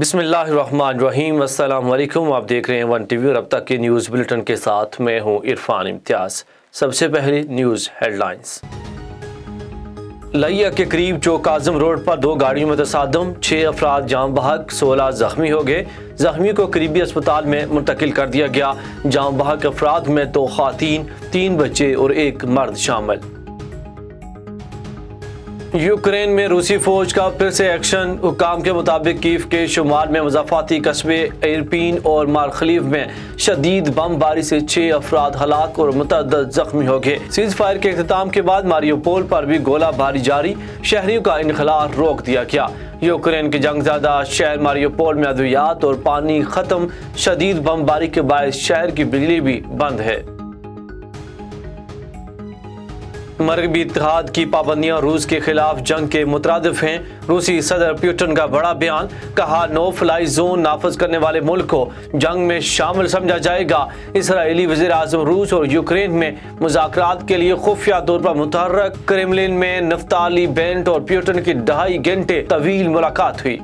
बसमिल आप देख रहे हैं वन टीवी और अब तक के न्यूज़ बुलेटिन के साथ मैं हूं इरफान इम्तियाज़ सबसे पहले न्यूज़ हेडलाइंस लैया के करीब चौक आजम रोड पर दो गाड़ियों में तसादम छः अफराद जाम बहक सोलह जख्मी हो गए जख्मी को करीबी अस्पताल में मुंतकिल कर दिया गया जाम बहक अफराद में दो तो खातन तीन बच्चे और एक मर्द शामिल यूक्रेन में रूसी फौज का फिर से एक्शन हुकाम के मुताबिक कीफ के शुमार में मजाफाती कस्बे एरपीन और मारखलीफ में शदीद बमबारी से छह अफराद हलाक और मुतद जख्मी हो गए सीज फायर के अख्ताम के बाद मारियोपोल पर भी गोला बारी जारी शहरियों का इनखला रोक दिया गया यूक्रेन के जंग ज्यादा शहर मारियोपोल में अद्वियात और पानी खत्म शदीद बमबारी के बायस शहर की बिजली भी बंद है मरबी इतिहाद की पाबंदियां रूस के खिलाफ जंग के मुतरदफ हैं रूसी सदर प्यूटन का बड़ा बयान कहा नो फ्लाई जोन नाफज करने वाले मुल्क को जंग में शामिल समझा जाएगा इसराइली वजीर अजम रूस और यूक्रेन में मुजाकर के लिए खुफिया तौर पर मुतहरक क्रेमलिन में नफ्ताली बेंट और प्यूटन की ढाई घंटे तवील मुलाकात हुई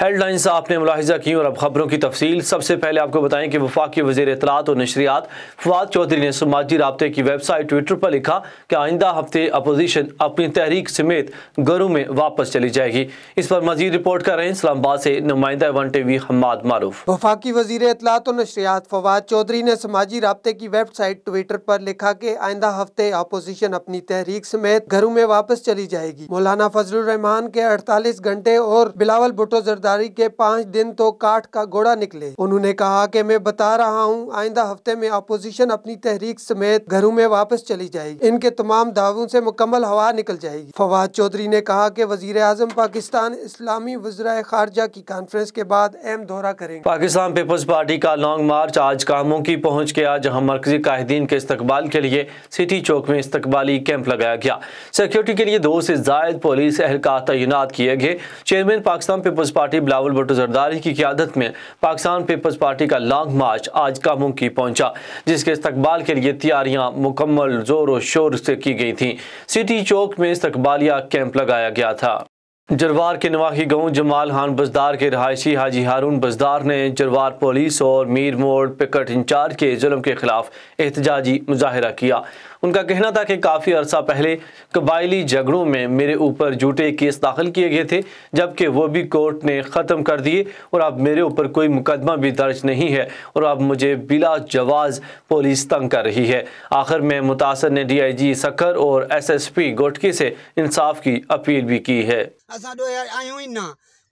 हेडलाइंस आपने मुलाजा की और अब खबरों की तफसील सबसे पहले आपको बताएं कि वफाकी वजीर इतलात और नशरियात फवाद चौधरी ने समाजी रबते की वेबसाइट ट्विटर पर लिखा कि आइंदा हफ्ते अपोजिशन अपनी तहरीक समेत घरों में वापस चली जाएगी इस पर मजीद रिपोर्ट कर रहे हैं इस्लामाबाद से नुमाइंदा one T V Hammad Maroof वफाकी वजीर इतलात और नशरियात फवाद चौधरी ने समाजी रबते की वेबसाइट ट्विटर पर लिखा कि आइंदा हफ्ते अपोजिशन अपनी तहरीक समेत घरों में वापस चली जाएगी मौलाना फजल रहमान के अड़तालीस घंटे और बिलावल भुटो जरदार गिरफ्तारी के पाँच दिन तो काट का घोड़ा निकले उन्होंने कहा कि मैं बता रहा हूँ आइंदा हफ्ते में अपोजिशन अपनी तहरीक समेत घरों में वापस चली जाएगी इनके तमाम दावों से मुकम्मल हवा निकल जाएगी फवाद चौधरी ने कहा कि वजीर आजम पाकिस्तान इस्लामी वजरा खारजा की कॉन्फ्रेंस के बाद अहम दौरा करेंगे पाकिस्तान पीपल्स पार्टी का लॉन्ग मार्च आज कामों की पहुँच गया जहाँ मरकजी कायदीन के इस्तबाल के लिए सिटी चौक में इस्तबाली कैंप लगाया गया सिक्योरिटी के लिए दो से जायद पुलिस एहलकार तैनात किए गए चेयरमैन पाकिस्तान पीपल्स पार्टी पार्टी बिलावल भुट्टो जरदारी की क्यादत में पाकिस्तान पीपल्स पार्टी का लॉन्ग मार्च आज काबू की पहुंचा जिसके इस्तकबाल के लिए तैयारियां मुकम्मल जोर शोर से की गई थी सिटी चौक में इस्तकबालिया कैंप लगाया गया था जरवार के नवाही गांव जमाल खान बजदार के रहायशी हाजी हारून बजदार ने जरवार पुलिस और मीर मोड़ पिकट इंचार्ज के जुल्म के खिलाफ एहतजाजी मुजाहरा किया उनका कहना था कि काफ़ी अरसा पहले कबायली झगड़ों में मेरे ऊपर झूठे केस दाखिल किए गए थे जबकि वो भी कोर्ट ने ख़त्म कर दिए और अब मेरे ऊपर कोई मुकदमा भी दर्ज नहीं है और अब मुझे बिला जवाज पुलिस तंग कर रही है आखिर में मुतासर ने डी आई जी सखर और एस एस पी गोटके से इंसाफ की अपील भी की है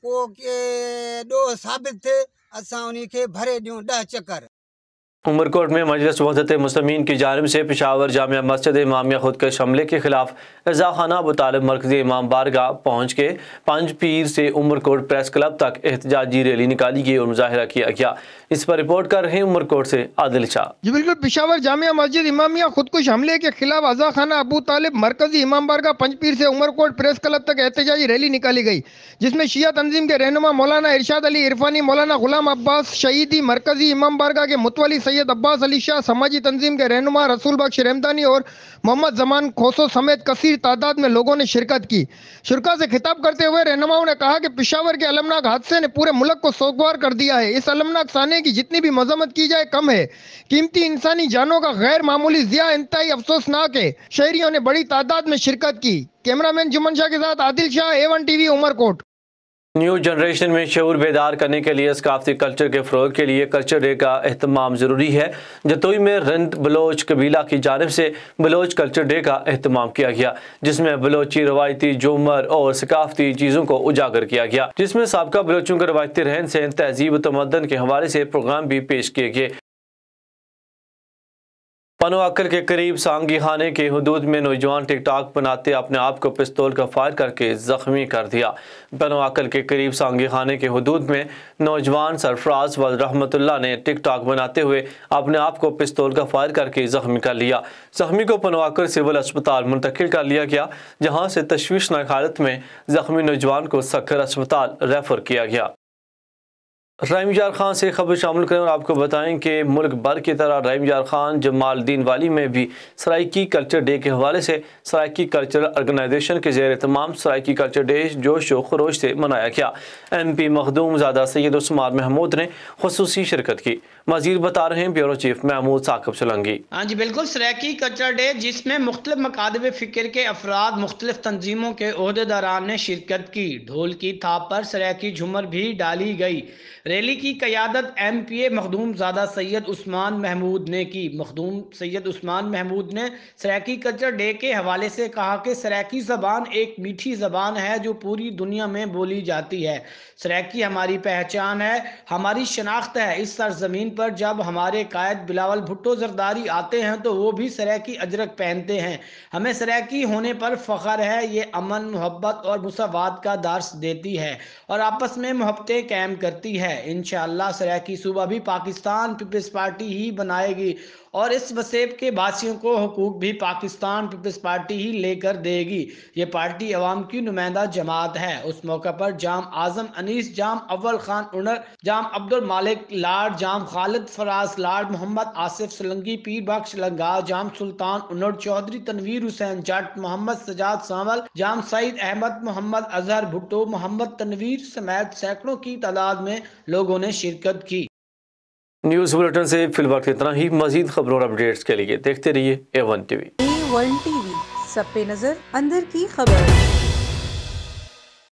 वो के दो साबित थे असां उन्हीं के भरे ॾियूं दह चक्कर उमरकोट में मजलिस वजत मुसमिन की जानब से पिशावर जामिया मस्जिद इमामिया खुदकश हमले के खिलाफ रजा खाना मरकजी इमाम बारगाह पहुँच के पंज पीर से उमरकोट प्रेस क्लब तक एहतजाजी रैली निकाली गई और मुजाहरा किया गया इस पर रिपोर्ट कर रहे उमरकोट से आदिल शाह जी बिल्कुल पिशावर जामिया मस्जिद इमामिया खुदकुश हमले के खिलाफ अजा खाना अबू तालब मरकजी इमाम बारगाह पंजपीर से उमरकोट प्रेस क्लब तक एहतजाजी रैली निकाली गई जिसमें शिया तंजीम के रहनुमा मौलाना इरशाद अली इरफानी मौलाना गुलाम अब्बास शहीदी मरकजी इमाम बारगा के मुतवली सही सैयद अब्बास अली शाह समाजी तंजीम के रहनुमा रसूल रसूलबाग शरेमदानी और मोहम्मद जमान खोसो समेत कसीर तादाद में लोगों ने शिरकत की शिरकत से खिताब करते हुए रहनुमाओं ने कहा कि पिशावर के अलमनाक हादसे ने पूरे मुल्क को सोगवार कर दिया है इस अलमनाक साने की जितनी भी मजम्मत की जाए कम है कीमती इंसानी जानों का गैर मामूली जिया इंतई अफसोसनाक है शहरियों ने बड़ी तादाद में शिरकत की कैमरामैन जुम्मन शाह के साथ Adil Shah A one TV Umerkot new generation में शूर बेदार करने के लिए सकाफती कल्चर के फ़रोग के लिए कल्चर डे का अहतमाम ज़रूरी है जतोई में रंद बलोच कबीला की जानब से बलोच कल्चर डे का अहतमाम किया गया जिसमें बलोची रवायती जुमर और सकाफती चीज़ों को उजागर किया गया जिसमें सबका बलोचों के रवायती रहन सहन तहजीब तमदन के हवाले से प्रोग्राम भी पेश किए गए पनो अक्कर के करीब सांगी खाने के हदूद में नौजवान टिकटॉक बनाते अपने आप को पिस्तौल का फायर करके जख्मी कर दिया पनो अक्कर के करीब सांगी खाने के हदूद में नौजवान सरफराज वल रहमतुल्ला ने टिकटॉक बनाते हुए अपने आप को पिस्तौल का फायर करके जख्मी कर लिया जख्मी को पनो सिविल अस्पताल मुंतकिल कर लिया गया जहाँ से तशवीशनाक हालत में जख्मी नौजवान को सखर अस्पताल रेफर किया गया राइम यार खान से खबर शामिल करें और आपको बताएं कि मुल्क भर की तरह राइम यार खान जमालद्दीन वाली में भी सराइकी कल्चर डे के हवाले से सराइकी कल्चर ऑर्गेनाइजेशन के जेर तमाम सराइकी कल्चर डे जोश व खरोश से मनाया गया एम पी मखदूम ज़्यादा सैद उसमान महमूद ने खसूस शिरकत की मजीद बता रहे हैं ब्यूरो चीफ महमूद साकब सलंगी हाँ जी बिल्कुल सराइकी कल्चर डे जिसमें मुख्तलिफ मकादब फ़िक्र के अफराद मुख्तलिफ तनजीमों के अहदेदारान ने शिरकत की ढोल की थाप पर सराइकी झूमर भी डाली गई रैली की क़्यादत एम पी ए मखदूम ज़्यादा सैयद उस्मान महमूद ने की मखदूम सैयद उस्मान महमूद ने सराकी कल्चर डे के हवाले से कहा कि सराकी ज़बान एक मीठी ज़बान है जो पूरी दुनिया में बोली जाती है सराकी हमारी पहचान है हमारी शनाख्त है इस सरजमीन पर जब हमारे कायद बिलावल भुट्टो जरदारी आते हैं तो वो भी सराकी अजरक पहनते हैं हमें सराकी होने पर फ़ख्र है ये अमन मोहब्बत और मुसावात का दार्स देती है और आपस में मोहब्बतें कायम करती है है इन सराय की सूबा भी पाकिस्तान पीपल्स पार्टी ही बनाएगी और इस वसेब के बासियों को हकूक भी पाकिस्तान पीपल्स पार्टी ही लेकर देगी ये पार्टी अवाम की नुमाइंदा जमात है उस मौके पर जाम आजम अनीस जाम अव्वल खान उनर जाम अब्दुल मालिक लार्ड जाम खालिद फराज लार्ड मोहम्मद आसिफ सलंगी पीर बख्श लंगा जाम सुल्तान उनर चौधरी तनवीर हुसैन जट मोहम्मद सजाद सावल जाम सईद अहमद मोहम्मद अजहर भुट्टो मोहम्मद तनवीर समेत सैकड़ों की तादाद में लोगों ने शिरकत की न्यूज बुलेटिन से फिलहाल इतना ही मजीद खबरों और अपडेट्स के लिए देखते रहिए A one TV A one TV सब पे नजर अंदर की खबर